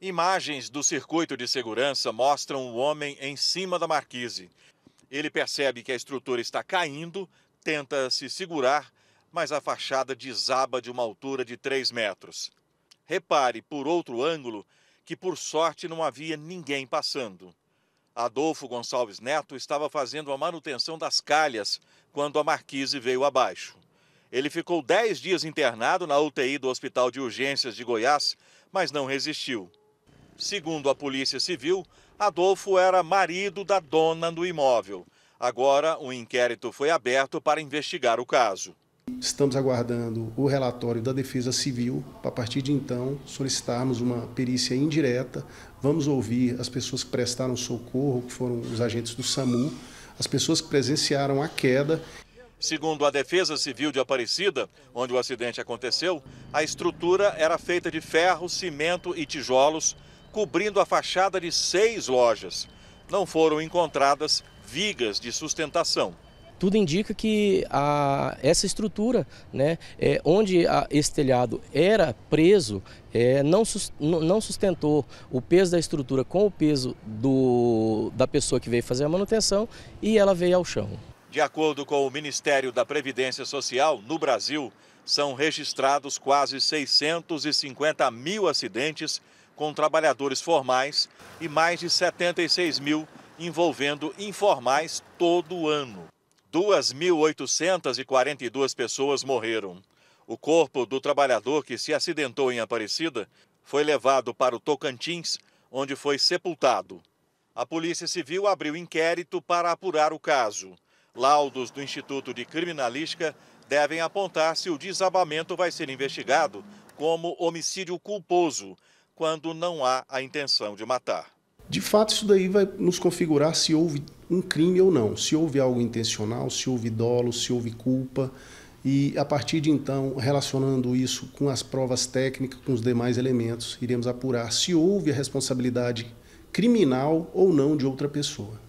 Imagens do circuito de segurança mostram o homem em cima da marquise. Ele percebe que a estrutura está caindo, tenta se segurar, mas a fachada desaba de uma altura de 3 metros. Repare, por outro ângulo, que por sorte não havia ninguém passando. Adolfo Gonçalves Neto estava fazendo a manutenção das calhas quando a marquise veio abaixo. Ele ficou 10 dias internado na UTI do Hospital de Urgências de Goiás, mas não resistiu. Segundo a Polícia Civil, Adolfo era marido da dona do imóvel. Agora, um inquérito foi aberto para investigar o caso. Estamos aguardando o relatório da Defesa Civil para, a partir de então, solicitarmos uma perícia indireta. Vamos ouvir as pessoas que prestaram socorro, que foram os agentes do SAMU, as pessoas que presenciaram a queda. Segundo a Defesa Civil de Aparecida, onde o acidente aconteceu, a estrutura era feita de ferro, cimento e tijolos cobrindo a fachada de seis lojas. Não foram encontradas vigas de sustentação tudo indica que a, essa estrutura, né, é, onde a, esse telhado era preso, é, não, não sustentou o peso da estrutura com o peso do, da pessoa que veio fazer a manutenção e ela veio ao chão. De acordo com o Ministério da Previdência Social, no Brasil, são registrados quase 650 mil acidentes com trabalhadores formais e mais de 76 mil envolvendo informais todo ano. 2.842 pessoas morreram. O corpo do trabalhador que se acidentou em Aparecida foi levado para o Tocantins, onde foi sepultado. A Polícia Civil abriu inquérito para apurar o caso. Laudos do Instituto de Criminalística devem apontar se o desabamento vai ser investigado como homicídio culposo quando não há a intenção de matar. De fato, isso daí vai nos configurar se houve um crime ou não, se houve algo intencional, se houve dolo, se houve culpa. E a partir de então, relacionando isso com as provas técnicas, com os demais elementos, iremos apurar se houve a responsabilidade criminal ou não de outra pessoa.